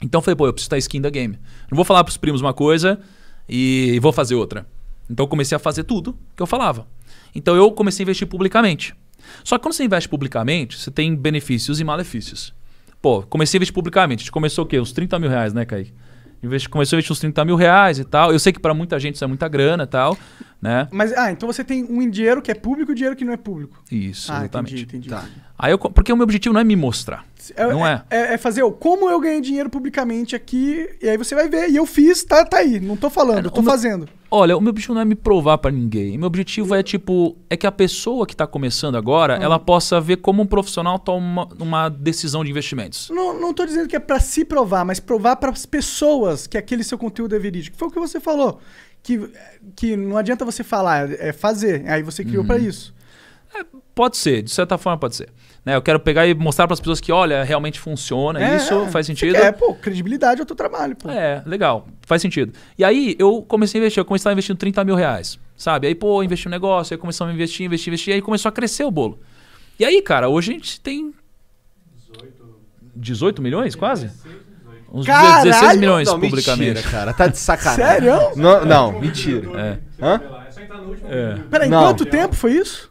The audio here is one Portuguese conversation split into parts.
Então eu falei, pô, eu preciso estar skin da game. Não vou falar pros primos uma coisa e vou fazer outra. Então eu comecei a fazer tudo que eu falava. Então eu comecei a investir publicamente. Só que quando você investe publicamente, você tem benefícios e malefícios. Pô, comecei a investir publicamente. A gente começou o quê? Uns 30 mil reais, né, Kaique? Investi, começou a investir uns 30 mil reais e tal. Eu sei que para muita gente isso é muita grana e tal, né? Mas, ah, então você tem um dinheiro que é público e dinheiro que não é público. Isso, ah, exatamente. Entendi, entendi. Tá. Aí eu, porque o meu objetivo não é me mostrar. É, não é. é. É, é fazer o como eu ganhei dinheiro publicamente aqui, e aí você vai ver. E eu fiz, tá, tá aí. Não tô falando, é, tô meu, fazendo. Olha, o meu objetivo não é me provar para ninguém. Meu objetivo é tipo é que a pessoa que está começando agora, hum. ela possa ver como um profissional toma uma decisão de investimentos. Não, não tô dizendo que é para se provar, mas provar para as pessoas que aquele seu conteúdo é verídico. Foi o que você falou, que, que não adianta você falar, é, é fazer. Aí você criou hum. para isso. É, Pode ser, de certa forma pode ser. Né? Eu quero pegar e mostrar para as pessoas que, olha, realmente funciona é, isso, faz sentido. É, pô, credibilidade é o teu trabalho, pô. É, legal, faz sentido. E aí eu comecei a investir, eu comecei a investir 30 mil reais, sabe? Aí, pô, investi um negócio, aí começou a investir, investir, investir, aí começou a crescer o bolo. E aí, cara, hoje a gente tem 18 milhões, quase? Uns Caralho! 16 milhões não, publicamente. Mentira, cara. Tá de sacanagem. Sério? Não, não mentira. É. Hã? É. é. Peraí, quanto tempo foi isso?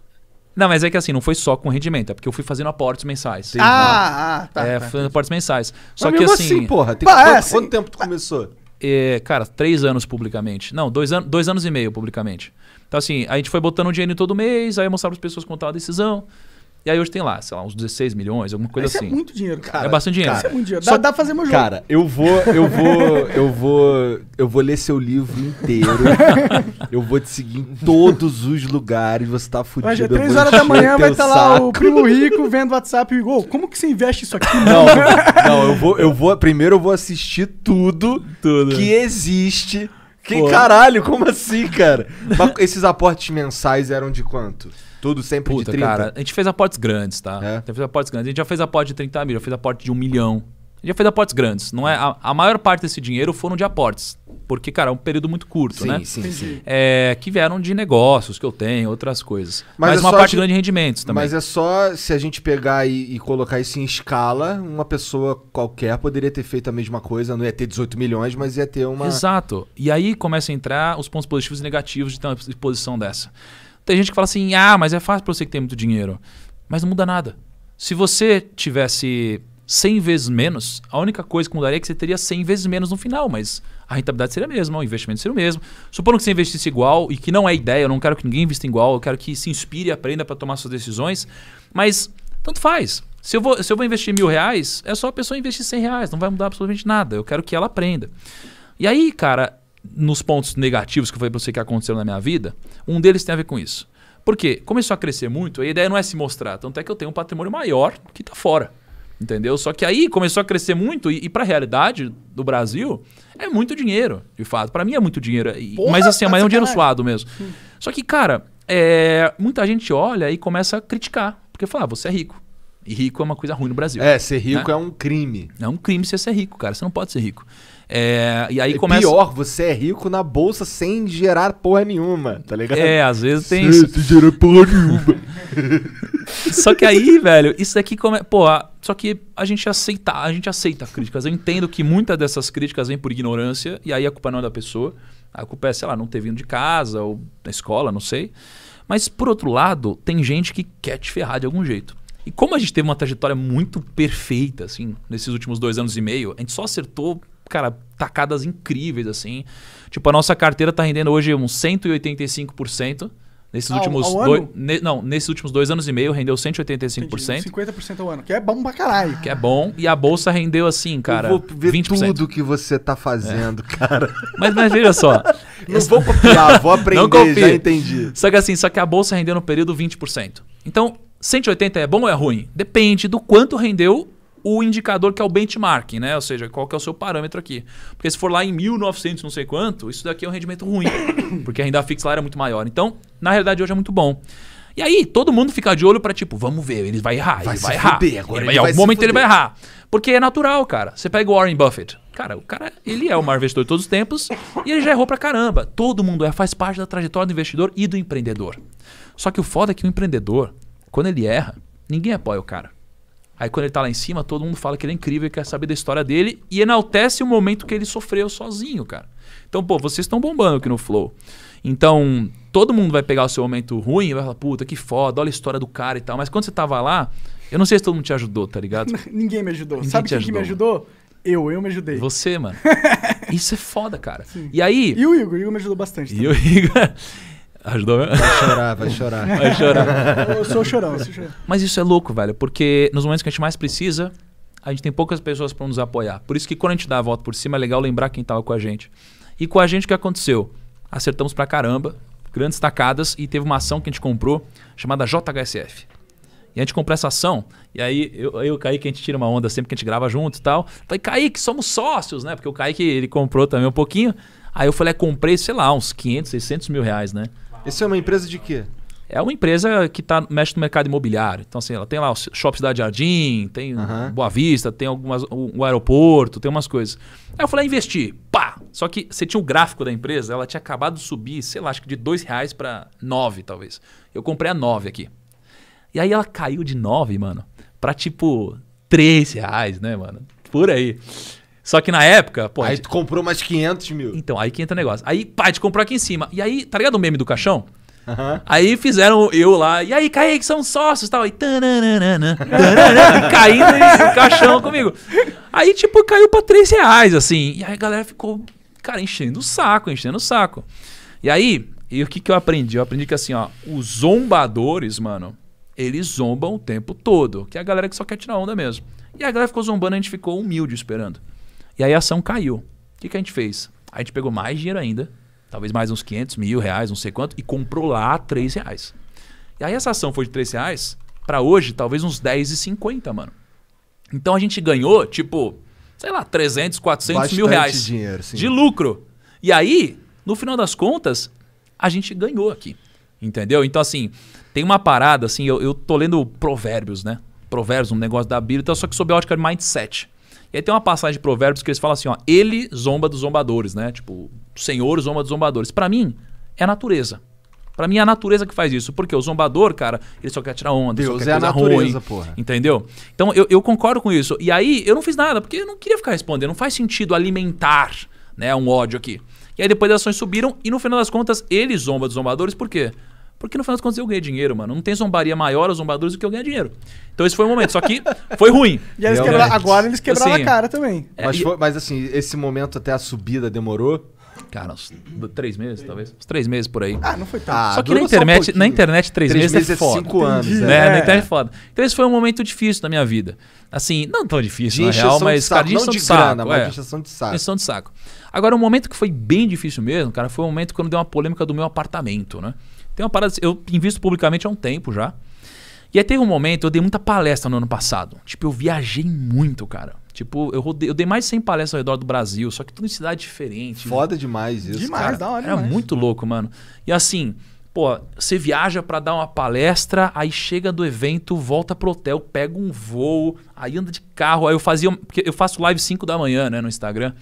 Não, mas é que assim, não foi só com rendimento, é porque eu fui fazendo aportes mensais. ah, ah, tá. É, tá, fazendo tá. aportes mensais. Mas só que assim, assim. porra, tem quanto, assim, quanto tempo tu começou? É, cara, três anos publicamente. Não, dois, an dois anos e meio publicamente. Então, assim, a gente foi botando um dinheiro todo mês, aí eu mostrava as pessoas quanto estava a decisão. E aí hoje tem lá, sei lá, uns 16 milhões, alguma coisa Isso é assim. É muito dinheiro, cara. É bastante dinheiro. Cara, é muito dinheiro. Dá, Só, dá pra fazer meu jogo. Cara, eu vou, eu vou, eu vou, eu vou ler seu livro inteiro. eu vou te seguir em todos os lugares. Você tá fudido. Mas é 3 horas da manhã vai estar tá lá o primo rico vendo WhatsApp e oh, como que você investe isso aqui? Não, não, eu vou, eu vou, primeiro eu vou assistir tudo, tudo. que existe. Que Pô. caralho, como assim, cara? esses aportes mensais eram de quanto? Tudo sempre Puta, de 30? cara, a gente fez aportes grandes, tá? É. A gente fez aportes grandes. A gente já fez aporte de 30 mil, já fez aporte de 1 milhão. A gente já fez aportes grandes. Não é, a, a maior parte desse dinheiro foram de aportes. Porque, cara, é um período muito curto, sim, né? Sim, sim, sim. É, que vieram de negócios que eu tenho, outras coisas. Mas, mas é uma parte grande de rendimentos também. Mas é só se a gente pegar e, e, colocar isso em escala, uma pessoa qualquer poderia ter feito a mesma coisa, não ia ter 18 milhões, mas ia ter uma. Exato. E aí começa a entrar os pontos positivos e negativos de ter uma exposição dessa. Tem gente que fala assim: ah, mas é fácil para você que tem muito dinheiro. Mas não muda nada. Se você tivesse 100 vezes menos, a única coisa que mudaria é que você teria 100 vezes menos no final, mas a rentabilidade seria a mesma, o investimento seria o mesmo. Supondo que você investisse igual, e que não é ideia, eu não quero que ninguém invista igual, eu quero que se inspire e aprenda para tomar suas decisões, mas tanto faz. Se eu, vou, se eu vou investir mil reais, é só a pessoa investir 100 reais, não vai mudar absolutamente nada, eu quero que ela aprenda. E aí, cara, nos pontos negativos que eu falei para você que aconteceram na minha vida, um deles tem a ver com isso. Porque começou a crescer muito, a ideia não é se mostrar, tanto é que eu tenho um patrimônio maior que está fora. Entendeu? Só que aí começou a crescer muito e, e para a realidade do Brasil é muito dinheiro, de fato. Para mim é muito dinheiro. E, Porra, mas assim, mas é um dinheiro suado mesmo. Hum. Só que, cara, é, muita gente olha e começa a criticar. Porque fala, ah, você é rico. E rico é uma coisa ruim no Brasil. É, ser rico né? é um crime. É um crime você ser rico, cara. Você não pode ser rico. É, e aí é começa... Pior, você é rico na bolsa sem gerar porra nenhuma, tá ligado? É, às vezes tem. Sem gerar porra nenhuma. só que aí, velho, isso daqui começa. Pô, só que a gente aceita, a gente aceita críticas. Eu entendo que muitas dessas críticas vêm por ignorância, e aí a culpa não é da pessoa. A culpa é, sei lá, não ter vindo de casa ou da escola, não sei. Mas por outro lado, tem gente que quer te ferrar de algum jeito. E como a gente teve uma trajetória muito perfeita, assim, nesses últimos dois anos e meio, a gente só acertou cara, tacadas incríveis, assim. Tipo, a nossa carteira tá rendendo hoje uns 185%. Nesses ah, últimos dois. Ne, não, nesses últimos dois anos e meio rendeu 185%. Entendi, 50% ao ano, que é bom pra caralho. Que é bom. E a bolsa rendeu assim, cara. Eu vou ver 20%. tudo que você tá fazendo, é. cara. Mas, mas veja só. não vou copiar, vou aprender, não já entendi. Só que assim, só que a bolsa rendeu no período 20%. Então, 180 é bom ou é ruim? Depende do quanto rendeu o indicador que é o benchmark, né? Ou seja, qual que é o seu parâmetro aqui. Porque se for lá em 1900 não sei quanto, isso daqui é um rendimento ruim, porque a renda fixa lá era muito maior. Então, na realidade hoje é muito bom. E aí, todo mundo fica de olho para tipo, vamos ver, ele vai errar, vai ele vai errar. agora ele, ele vai, em algum momento fuder. ele vai errar. Porque é natural, cara. Você pega o Warren Buffett. Cara, o cara, ele é o maior investidor de todos os tempos e ele já errou pra caramba. Todo mundo é, faz parte da trajetória do investidor e do empreendedor. Só que o foda é que o empreendedor, quando ele erra, ninguém apoia o cara. Aí quando ele tá lá em cima, todo mundo fala que ele é incrível, quer saber da história dele e enaltece o momento que ele sofreu sozinho, cara. Então, pô, vocês estão bombando aqui no Flow. Então, todo mundo vai pegar o seu momento ruim e vai falar, puta, que foda, olha a história do cara e tal. Mas quando você tava lá, eu não sei se todo mundo te ajudou, tá ligado? Ninguém me ajudou. Ninguém Sabe quem ajudou? que me ajudou? Eu, eu me ajudei. Você, mano. Isso é foda, cara. Sim. E aí. E o Igor, o Igor me ajudou bastante. Também. E o Igor. Ajudou Vai chorar, vai chorar. Vai chorar. Eu sou chorão, eu sou chorão. Mas isso é louco, velho, porque nos momentos que a gente mais precisa, a gente tem poucas pessoas para nos apoiar. Por isso que quando a gente dá a volta por cima, é legal lembrar quem estava com a gente. E com a gente o que aconteceu? Acertamos pra caramba, grandes tacadas, e teve uma ação que a gente comprou chamada JHSF. E a gente comprou essa ação, e aí eu, eu Kaique, a gente tira uma onda sempre que a gente grava junto e tal. Falei, Kaique, somos sócios, né? Porque o Kaique, ele comprou também um pouquinho. Aí eu falei, é, comprei, sei lá, uns 500, 600 mil reais, né? Essa é uma empresa de quê? É uma empresa que tá, mexe no mercado imobiliário. Então, assim, ela tem lá os shops da Jardim, tem uhum. Boa Vista, tem algumas, o, o, aeroporto, tem umas coisas. Aí eu falei, ah, investir. Pá! Só que você tinha o gráfico da empresa, ela tinha acabado de subir, sei lá, acho que de dois reais para nove, talvez. Eu comprei a nove aqui. E aí ela caiu de nove, mano, para tipo três reais, né, mano? Por aí. Só que na época, pô. Aí tu comprou mais 500 mil. Então, aí que entra o negócio. Aí, pá, te comprou aqui em cima. E aí, tá ligado o meme do caixão? Uhum. Aí fizeram eu lá, e aí, Kaique, são sócios e tal. E tananana, caindo no caixão comigo. Aí, tipo, caiu pra 3 reais, assim. E aí a galera ficou, cara, enchendo o saco, enchendo o saco. E aí, e o que, que eu aprendi? Eu aprendi que, assim, ó, os zombadores, mano, eles zombam o tempo todo. Que é a galera que só quer tirar onda mesmo. E a galera ficou zombando, a gente ficou humilde esperando. E aí a ação caiu. O que, que a gente fez? A gente pegou mais dinheiro ainda, talvez mais uns 500 mil reais, não sei quanto, e comprou lá 3 reais. E aí essa ação foi de 3 reais para hoje, talvez uns 10,50, mano. Então a gente ganhou, tipo, sei lá, 300, 400 Bastante mil reais dinheiro, de lucro. E aí, no final das contas, a gente ganhou aqui. Entendeu? Então, assim, tem uma parada, assim, eu, eu tô lendo provérbios, né? Provérbios, um negócio da Bíblia, então, só que sob a ótica de mindset. E aí tem uma passagem de provérbios que eles falam assim, ó, ele zomba dos zombadores, né? Tipo, o Senhor zomba dos zombadores. Para mim, é a natureza. Para mim é a natureza que faz isso, porque o zombador, cara, ele só quer tirar onda, Deus só quer é coisa a natureza, ruim, porra. entendeu? Então eu, eu concordo com isso. E aí eu não fiz nada, porque eu não queria ficar respondendo, não faz sentido alimentar, né, um ódio aqui. E aí depois as ações subiram e no final das contas ele zomba dos zombadores, por quê? Porque no final das contas eu ganhei dinheiro, mano. Não tem zombaria maior ou zombadores do que eu ganhar dinheiro. Então esse foi o momento. Só que foi ruim. e eles agora eles tipo quebraram assim, a cara também. É, foi, mas, assim, esse momento até a subida demorou? Cara, uns três meses, talvez. Uns três meses por aí. Ah, não foi tarde. Ah, Só que na internet, um na internet, três, três meses, é meses é foda. Cinco anos, né? É. Na internet é foda. Então, esse foi um momento difícil da minha vida. Assim, não tão difícil, de na real, mas cara, de injeção de, saco. Grana, é. de de saco. de saco. Agora, um momento que foi bem difícil mesmo, cara, foi o um momento quando deu uma polêmica do meu apartamento, né? Tem uma parada. Eu invisto publicamente há um tempo já. E aí teve um momento, eu dei muita palestra no ano passado. Tipo, eu viajei muito, cara. Tipo, eu, rodei, eu dei mais de 100 palestras ao redor do Brasil, só que tudo em cidade diferente. Né? Foda demais isso. Demais, cara. da hora. Era é demais. muito louco, mano. E assim, pô, você viaja para dar uma palestra, aí chega do evento, volta pro hotel, pega um voo, aí anda de carro, aí eu fazia. Porque eu faço live 5 da manhã, né, no Instagram.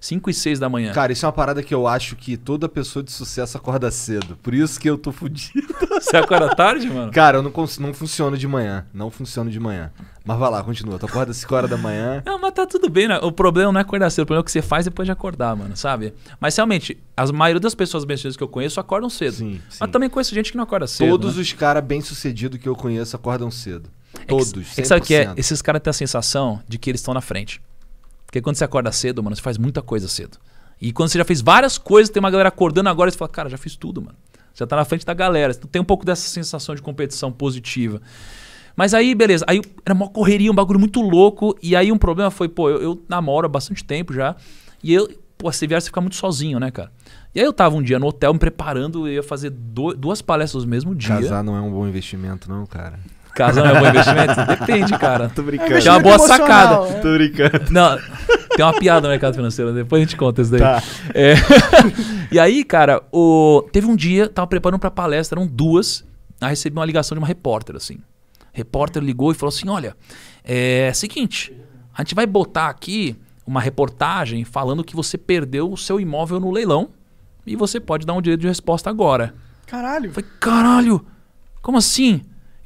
5 e 6 da manhã. Cara, isso é uma parada que eu acho que toda pessoa de sucesso acorda cedo. Por isso que eu tô fudido. Você acorda tarde, mano? Cara, eu não, não funciono de manhã. Não funciono de manhã. Mas vai lá, continua. Tu acorda 5 horas da manhã. Não, mas tá tudo bem, né? O problema não é acordar cedo. O problema é o que você faz depois de acordar, mano, sabe? Mas realmente, a maioria das pessoas bem-sucedidas que eu conheço acordam cedo. Sim, sim. Mas também conheço gente que não acorda cedo. Todos né? os caras bem-sucedidos que eu conheço acordam cedo. Todos. É que, é que sabe o que é? Esses caras têm a sensação de que eles estão na frente. Porque quando você acorda cedo, mano, você faz muita coisa cedo. E quando você já fez várias coisas, tem uma galera acordando agora e você fala, cara, já fiz tudo, mano. Já tá na frente da galera. Então tem um pouco dessa sensação de competição positiva. Mas aí, beleza. Aí era uma correria, um bagulho muito louco. E aí um problema foi, pô, eu, eu namoro há bastante tempo já. E eu, pô, você vier, você fica muito sozinho, né, cara? E aí eu tava um dia no hotel me preparando, eu ia fazer do, duas palestras no mesmo dia. Casar não é um bom investimento, não, cara. Casal é um bom investimento? Depende, cara. Tô brincando. É, uma boa emocional. sacada. Tô brincando. Não, tem uma piada no mercado financeiro, depois a gente conta isso daí. Tá. É. e aí, cara, o... teve um dia, tava preparando pra palestra, eram duas, aí recebi uma ligação de uma repórter, assim. repórter ligou e falou assim: olha, é, é seguinte, a gente vai botar aqui uma reportagem falando que você perdeu o seu imóvel no leilão e você pode dar um direito de resposta agora. Caralho. Eu falei, caralho, como assim?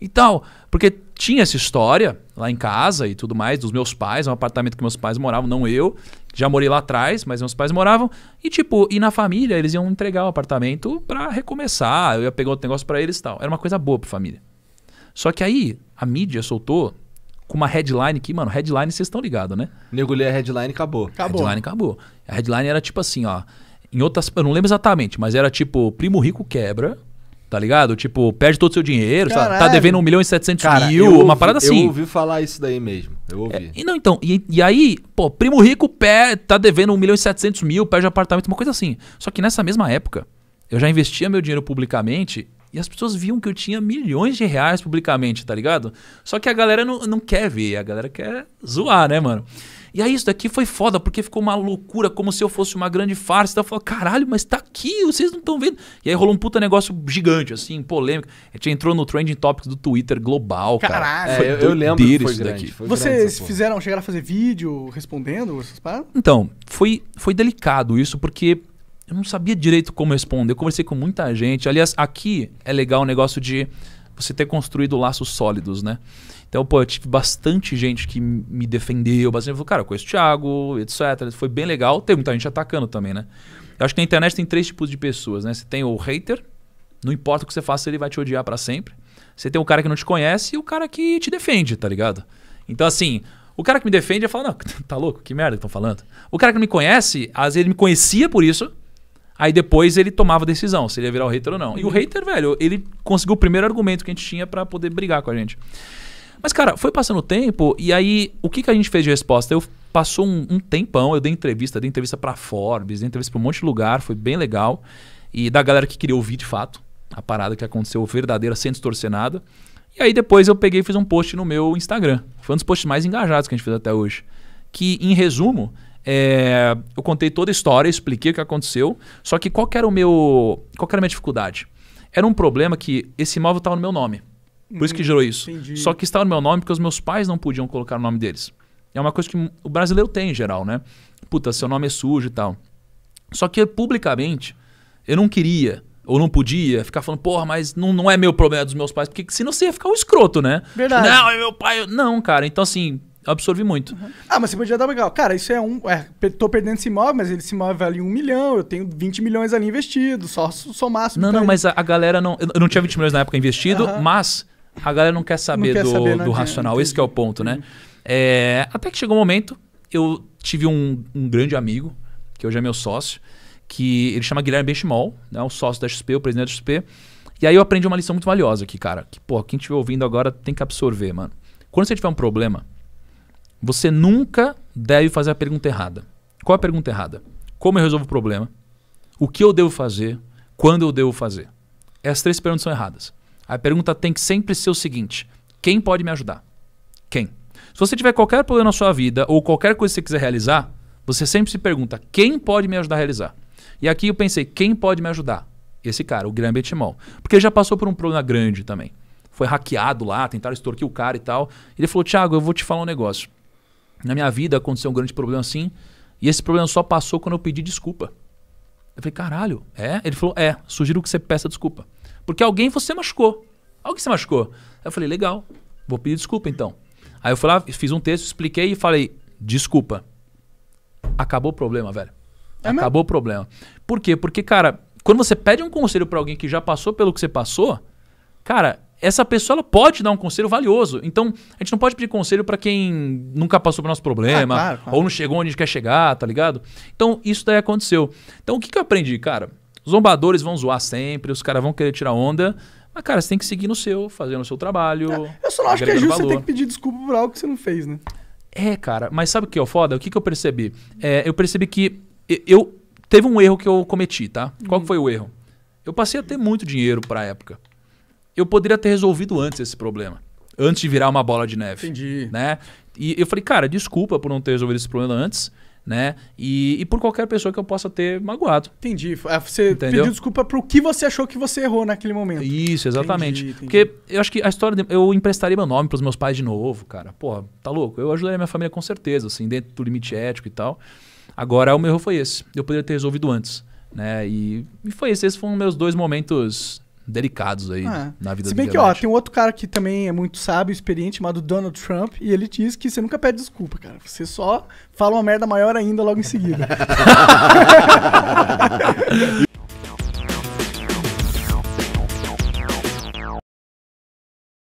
e tal. Porque tinha essa história lá em casa e tudo mais, dos meus pais, é um apartamento que meus pais moravam, não eu. Já morei lá atrás, mas meus pais moravam. E tipo, e na família eles iam entregar o apartamento para recomeçar, eu ia pegar outro negócio para eles e tal. Era uma coisa boa pra família. Só que aí a mídia soltou com uma headline que, mano, headline vocês estão ligados, né? Mergulhei a headline acabou. Acabou. Headline acabou. A headline era tipo assim, ó. Em outras. Eu não lembro exatamente, mas era tipo: Primo Rico quebra tá ligado? Tipo, perde todo o seu dinheiro, tá Caralho. tá devendo 1 milhão e 700 Cara, mil, ouvi, uma parada assim. Eu ouvi falar isso daí mesmo, eu ouvi. É, e não, então, e, e, aí, pô, primo rico pé, tá devendo 1 milhão e 700 mil, perde apartamento, uma coisa assim. Só que nessa mesma época, eu já investia meu dinheiro publicamente e as pessoas viam que eu tinha milhões de reais publicamente, tá ligado? Só que a galera não, não quer ver, a galera quer zoar, né, mano? E aí isso daqui foi foda, porque ficou uma loucura, como se eu fosse uma grande farsa. Então eu falei, caralho, mas tá aqui, vocês não estão vendo. E aí rolou um puta negócio gigante, assim, polêmico. A gente entrou no Trending Topics do Twitter global, caralho, cara. É, eu, eu lembro que foi isso grande, daqui. Foi Vocês grande, fizeram, chegaram a fazer vídeo respondendo essas paradas? Então, foi, foi delicado isso, porque eu não sabia direito como responder. Eu conversei com muita gente. Aliás, aqui é legal o negócio de você ter construído laços sólidos, né? Então, pô, eu tive bastante gente que me defendeu, bastante. Falou, cara, eu conheço o Thiago, etc. Foi bem legal. Tem muita gente atacando também, né? Eu acho que na internet tem três tipos de pessoas, né? Você tem o hater, não importa o que você faça, ele vai te odiar para sempre. Você tem o cara que não te conhece e o cara que te defende, tá ligado? Então, assim, o cara que me defende, eu falo, não, tá louco, que merda que estão falando. O cara que me conhece, às vezes ele me conhecia por isso, Aí depois ele tomava a decisão, se ele ia virar o hater ou não. E o uhum. hater, velho, ele conseguiu o primeiro argumento que a gente tinha para poder brigar com a gente. Mas, cara, foi passando o tempo, e aí o que, que a gente fez de resposta? Eu passou um, um tempão, eu dei entrevista, dei entrevista para Forbes, dei entrevista para um monte de lugar, foi bem legal. E da galera que queria ouvir de fato a parada que aconteceu verdadeira, sem distorcer nada. E aí depois eu peguei e fiz um post no meu Instagram. Foi um dos posts mais engajados que a gente fez até hoje. Que, em resumo, é, eu contei toda a história, expliquei o que aconteceu. Só que qual era o meu. Qual era a minha dificuldade? Era um problema que esse imóvel estava no meu nome. Por hum, isso que hum, gerou isso. Entendi. Só que estava no meu nome porque os meus pais não podiam colocar o nome deles. É uma coisa que o brasileiro tem em geral, né? Puta, seu nome é sujo e tal. Só que publicamente, eu não queria ou não podia ficar falando, porra, mas não, não é meu problema é dos meus pais, porque senão você ia ficar um escroto, né? Verdade. Não, é meu pai. Não, cara. Então, assim, absorvi muito. Uhum. Ah, mas você podia dar legal. Cara, isso é um. É, tô perdendo esse imóvel, mas ele se move vale um milhão, eu tenho 20 milhões ali investido, só máximo. Não, não, mas a, a, galera não. Eu não tinha 20 milhões na época investido, uhum. mas a galera não quer saber não quer do, saber, né, do racional. Esse é o ponto, né? Uhum. É, até que chegou um momento, eu tive um, um, grande amigo, que hoje é meu sócio, que ele chama Guilherme Benchimol, né? O sócio da XP, o presidente da XP. E aí eu aprendi uma lição muito valiosa aqui, cara. Que, pô, quem estiver ouvindo agora tem que absorver, mano. Quando você tiver um problema, você nunca deve fazer a pergunta errada. Qual a pergunta errada? Como eu resolvo o problema? O que eu devo fazer? Quando eu devo fazer? Essas três perguntas são erradas. A pergunta tem que sempre ser o seguinte: quem pode me ajudar? Quem? Se você tiver qualquer problema na sua vida ou qualquer coisa que você quiser realizar, você sempre se pergunta: quem pode me ajudar a realizar? E aqui eu pensei: quem pode me ajudar? Esse cara, o Graham Betimol. Porque ele já passou por um problema grande também. Foi hackeado lá, tentaram extorquir o cara e tal. Ele falou: Thiago, eu vou te falar um negócio. Na minha vida aconteceu um grande problema assim, e esse problema só passou quando eu pedi desculpa. Eu falei, caralho, é? Ele falou, é, sugiro que você peça desculpa. Porque alguém você machucou. Alguém você machucou. Eu falei, legal, vou pedir desculpa então. Aí eu fui lá, fiz um texto, expliquei e falei, desculpa. Acabou o problema, velho. É Acabou mesmo? o problema. Por quê? Porque, cara, quando você pede um conselho para alguém que já passou pelo que você passou, cara, essa pessoa pode dar um conselho valioso. Então, a gente não pode pedir conselho para quem nunca passou pelo nosso problema, ah, claro, claro. ou não chegou onde a gente quer chegar, tá ligado? Então, isso daí aconteceu. Então, o que, que eu aprendi, cara? Os zombadores vão zoar sempre, os caras vão querer tirar onda. Mas, cara, você tem que seguir no seu, fazendo o seu trabalho. É, eu só não acho que é justo valor. você ter que pedir desculpa por algo que você não fez, né? É, cara, mas sabe o que é o foda? O que, que eu percebi? É, eu percebi que eu teve um erro que eu cometi, tá? Qual hum. foi o erro? Eu passei a ter muito dinheiro pra época eu poderia ter resolvido antes esse problema. Antes de virar uma bola de neve. Entendi. Né? E eu falei, cara, desculpa por não ter resolvido esse problema antes né? E, e por qualquer pessoa que eu possa ter magoado. Entendi. É, você Entendeu? pediu desculpa pro que você achou que você errou naquele momento. Isso, exatamente. Entendi, entendi. Porque eu acho que a história. De, eu emprestaria meu nome pros meus pais de novo, cara. Pô, tá louco? Eu ajudaria minha família com certeza, assim, dentro do limite ético e tal. Agora, o meu erro foi esse. Eu poderia ter resolvido antes. Né? E, e foi esse. Esses foram meus dois momentos delicados aí é. na vida Se bem do que, ó, tem um outro cara que também é muito sábio, experiente, chamado Donald Trump, e ele diz que você nunca pede desculpa, cara. Você só fala uma merda maior ainda logo em seguida.